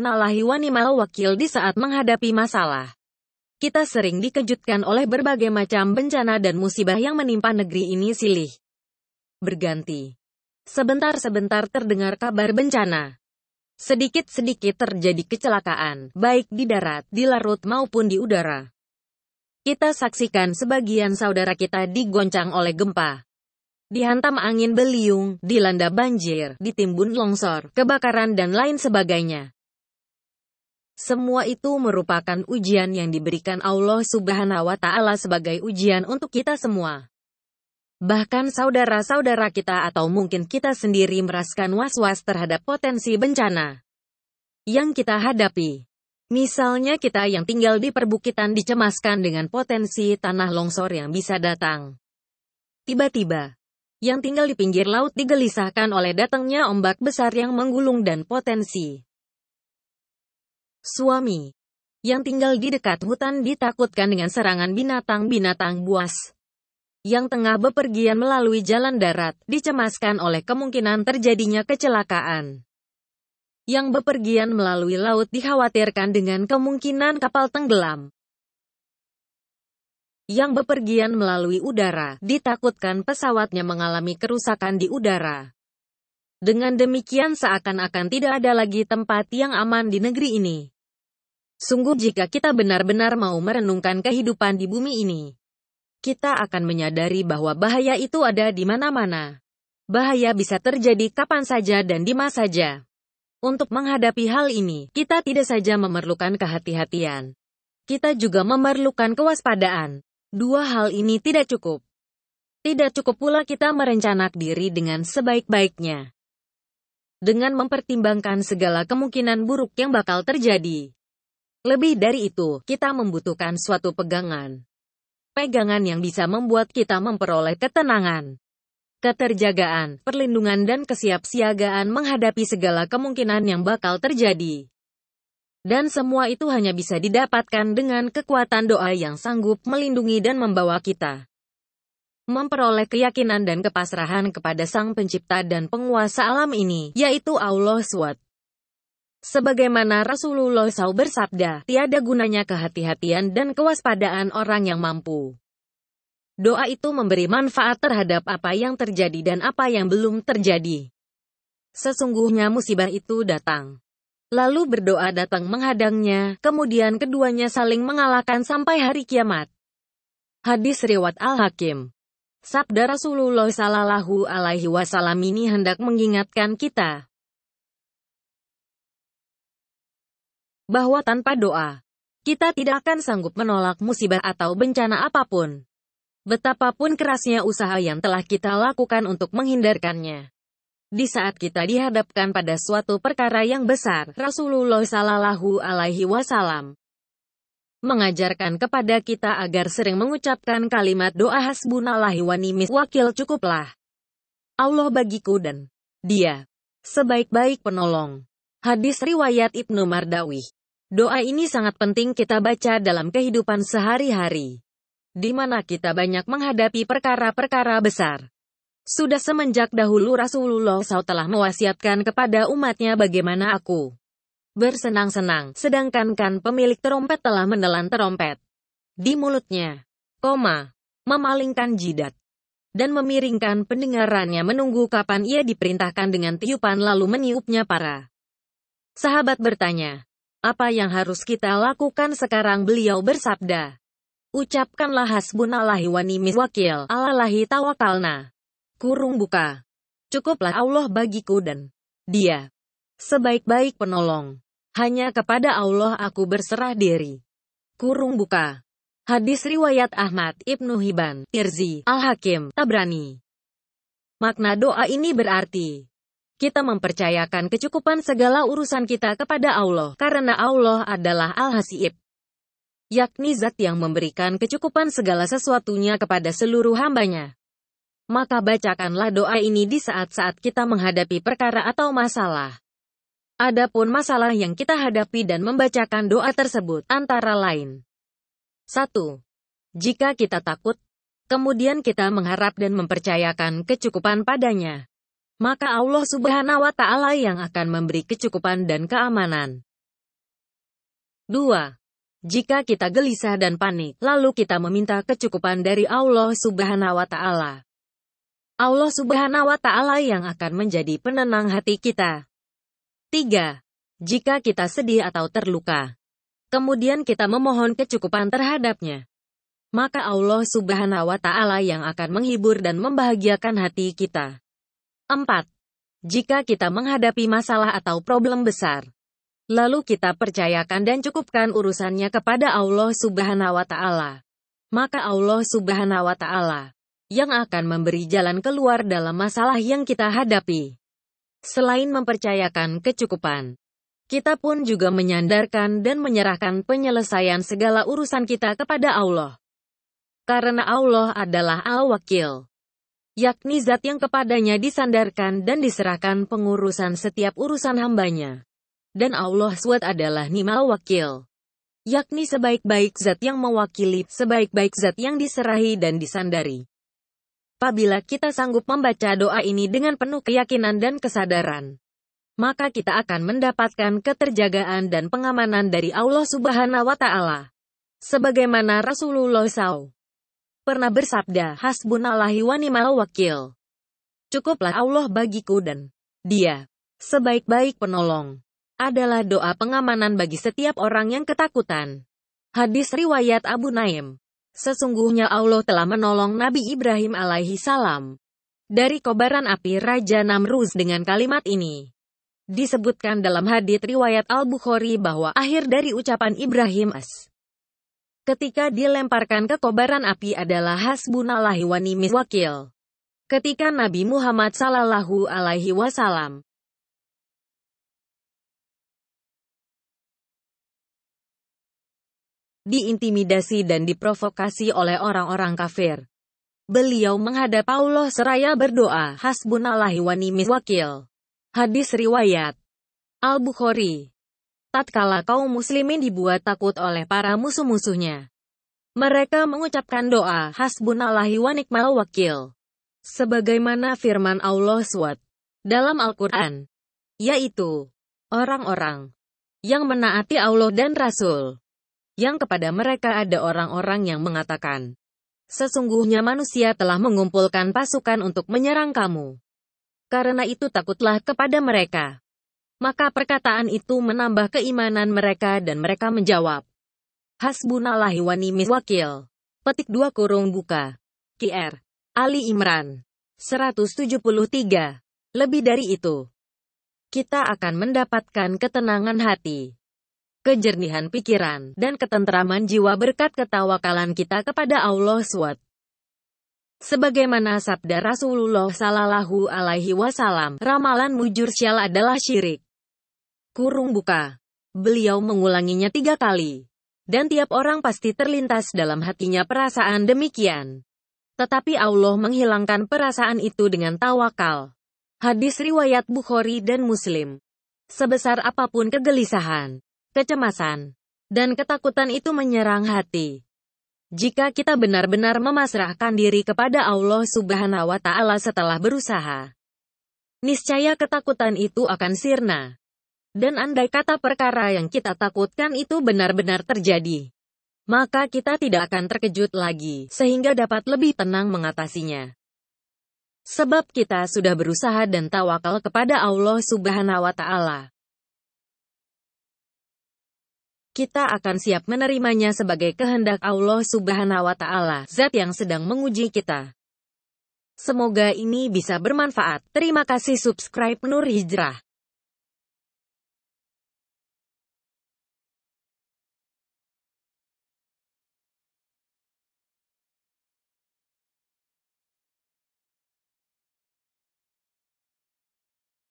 Nalahi wanimal wakil di saat menghadapi masalah. Kita sering dikejutkan oleh berbagai macam bencana dan musibah yang menimpa negeri ini silih. Berganti. Sebentar-sebentar terdengar kabar bencana. Sedikit-sedikit terjadi kecelakaan, baik di darat, di larut maupun di udara. Kita saksikan sebagian saudara kita digoncang oleh gempa. Dihantam angin beliung, dilanda banjir, ditimbun longsor, kebakaran dan lain sebagainya. Semua itu merupakan ujian yang diberikan Allah Subhanahu wa Ta'ala sebagai ujian untuk kita semua. Bahkan saudara-saudara kita atau mungkin kita sendiri merasakan was-was terhadap potensi bencana yang kita hadapi. Misalnya kita yang tinggal di perbukitan dicemaskan dengan potensi tanah longsor yang bisa datang. Tiba-tiba, yang tinggal di pinggir laut digelisahkan oleh datangnya ombak besar yang menggulung dan potensi Suami yang tinggal di dekat hutan ditakutkan dengan serangan binatang-binatang buas yang tengah bepergian melalui jalan darat, dicemaskan oleh kemungkinan terjadinya kecelakaan. Yang bepergian melalui laut dikhawatirkan dengan kemungkinan kapal tenggelam. Yang bepergian melalui udara, ditakutkan pesawatnya mengalami kerusakan di udara. Dengan demikian seakan-akan tidak ada lagi tempat yang aman di negeri ini. Sungguh jika kita benar-benar mau merenungkan kehidupan di bumi ini, kita akan menyadari bahwa bahaya itu ada di mana-mana. Bahaya bisa terjadi kapan saja dan di mana saja. Untuk menghadapi hal ini, kita tidak saja memerlukan kehati-hatian. Kita juga memerlukan kewaspadaan. Dua hal ini tidak cukup. Tidak cukup pula kita merencanak diri dengan sebaik-baiknya. Dengan mempertimbangkan segala kemungkinan buruk yang bakal terjadi lebih dari itu, kita membutuhkan suatu pegangan. Pegangan yang bisa membuat kita memperoleh ketenangan, keterjagaan, perlindungan dan kesiapsiagaan menghadapi segala kemungkinan yang bakal terjadi. Dan semua itu hanya bisa didapatkan dengan kekuatan doa yang sanggup melindungi dan membawa kita memperoleh keyakinan dan kepasrahan kepada Sang Pencipta dan Penguasa alam ini, yaitu Allah SWT. Sebagaimana Rasulullah SAW bersabda, tiada gunanya kehati-hatian dan kewaspadaan orang yang mampu. Doa itu memberi manfaat terhadap apa yang terjadi dan apa yang belum terjadi. Sesungguhnya musibah itu datang. Lalu berdoa datang menghadangnya, kemudian keduanya saling mengalahkan sampai hari kiamat. Hadis riwat Al-Hakim Sabda Rasulullah Sallallahu Alaihi Wasallam ini hendak mengingatkan kita bahwa tanpa doa, kita tidak akan sanggup menolak musibah atau bencana apapun. Betapapun kerasnya usaha yang telah kita lakukan untuk menghindarkannya. Di saat kita dihadapkan pada suatu perkara yang besar, Rasulullah Sallallahu Alaihi Wasallam mengajarkan kepada kita agar sering mengucapkan kalimat doa hasbunallahi wa ni'mal wakil cukuplah. Allah bagiku dan dia sebaik-baik penolong. Hadis Riwayat Ibnu Mardawi Doa ini sangat penting kita baca dalam kehidupan sehari-hari, di mana kita banyak menghadapi perkara-perkara besar. Sudah semenjak dahulu Rasulullah SAW telah mewasiatkan kepada umatnya bagaimana aku bersenang-senang, sedangkan kan pemilik terompet telah menelan terompet di mulutnya, koma, memalingkan jidat, dan memiringkan pendengarannya menunggu kapan ia diperintahkan dengan tiupan lalu meniupnya para Sahabat bertanya, apa yang harus kita lakukan sekarang beliau bersabda. Ucapkanlah hasbunallahi wa ni'mis wakil, alalahi tawakalna. Kurung buka. Cukuplah Allah bagiku dan dia. Sebaik-baik penolong. Hanya kepada Allah aku berserah diri. Kurung buka. Hadis Riwayat Ahmad Ibnu Hibban, Tirzi, Al-Hakim, Tabrani. Makna doa ini berarti, kita mempercayakan kecukupan segala urusan kita kepada Allah, karena Allah adalah Al-Hasib, yakni zat yang memberikan kecukupan segala sesuatunya kepada seluruh hambanya. Maka bacakanlah doa ini di saat-saat kita menghadapi perkara atau masalah. Adapun masalah yang kita hadapi dan membacakan doa tersebut antara lain. 1. Jika kita takut, kemudian kita mengharap dan mempercayakan kecukupan padanya maka Allah Subhanahu wa Ta'ala yang akan memberi kecukupan dan keamanan. 2. Jika kita gelisah dan panik, lalu kita meminta kecukupan dari Allah Subhanahu wa Ta'ala. Allah Subhanahu wa Ta'ala yang akan menjadi penenang hati kita. 3. Jika kita sedih atau terluka, kemudian kita memohon kecukupan terhadapnya, maka Allah Subhanahu wa Ta'ala yang akan menghibur dan membahagiakan hati kita. 4. Jika kita menghadapi masalah atau problem besar, lalu kita percayakan dan cukupkan urusannya kepada Allah Subhanahu wa taala. Maka Allah Subhanahu wa taala yang akan memberi jalan keluar dalam masalah yang kita hadapi. Selain mempercayakan kecukupan, kita pun juga menyandarkan dan menyerahkan penyelesaian segala urusan kita kepada Allah. Karena Allah adalah Al-Wakil yakni zat yang kepadanya disandarkan dan diserahkan pengurusan setiap urusan hambanya. Dan Allah SWT adalah nimal wakil, yakni sebaik-baik zat yang mewakili, sebaik-baik zat yang diserahi dan disandari. Apabila kita sanggup membaca doa ini dengan penuh keyakinan dan kesadaran, maka kita akan mendapatkan keterjagaan dan pengamanan dari Allah Subhanahu wa Ta'ala. Sebagaimana Rasulullah SAW pernah bersabda Hasbunallah wa ni'mal wakil. Cukuplah Allah bagiku dan dia sebaik-baik penolong adalah doa pengamanan bagi setiap orang yang ketakutan. Hadis riwayat Abu Naim. Sesungguhnya Allah telah menolong Nabi Ibrahim alaihi salam dari kobaran api Raja Namrus dengan kalimat ini. Disebutkan dalam hadis riwayat Al-Bukhari bahwa akhir dari ucapan Ibrahim as ketika dilemparkan ke kobaran api adalah hasbunallahi wa ni'mal wakil. Ketika Nabi Muhammad sallallahu alaihi wasallam diintimidasi dan diprovokasi oleh orang-orang kafir. Beliau menghadap Allah seraya berdoa, Hasbunallahi wa ni'mal wakil. Hadis riwayat Al-Bukhari tatkala kaum muslimin dibuat takut oleh para musuh-musuhnya. Mereka mengucapkan doa hasbunallahi wa nikmal wakil. Sebagaimana firman Allah SWT dalam Al-Quran, yaitu orang-orang yang menaati Allah dan Rasul, yang kepada mereka ada orang-orang yang mengatakan, Sesungguhnya manusia telah mengumpulkan pasukan untuk menyerang kamu. Karena itu takutlah kepada mereka. Maka perkataan itu menambah keimanan mereka dan mereka menjawab. Hasbunallahi wa wakil. Petik dua kurung buka. QR. Ali Imran. 173. Lebih dari itu. Kita akan mendapatkan ketenangan hati, kejernihan pikiran, dan ketentraman jiwa berkat ketawakalan kita kepada Allah SWT. Sebagaimana sabda Rasulullah Sallallahu Alaihi Wasallam, ramalan mujur syal adalah syirik kurung buka. Beliau mengulanginya tiga kali. Dan tiap orang pasti terlintas dalam hatinya perasaan demikian. Tetapi Allah menghilangkan perasaan itu dengan tawakal. Hadis riwayat Bukhari dan Muslim. Sebesar apapun kegelisahan, kecemasan, dan ketakutan itu menyerang hati. Jika kita benar-benar memasrahkan diri kepada Allah Subhanahu wa Ta'ala setelah berusaha, niscaya ketakutan itu akan sirna. Dan andai kata perkara yang kita takutkan itu benar-benar terjadi, maka kita tidak akan terkejut lagi sehingga dapat lebih tenang mengatasinya. Sebab kita sudah berusaha dan tawakal kepada Allah Subhanahu wa Ta'ala. Kita akan siap menerimanya sebagai kehendak Allah Subhanahu wa Ta'ala, zat yang sedang menguji kita. Semoga ini bisa bermanfaat. Terima kasih subscribe Nur Hijrah.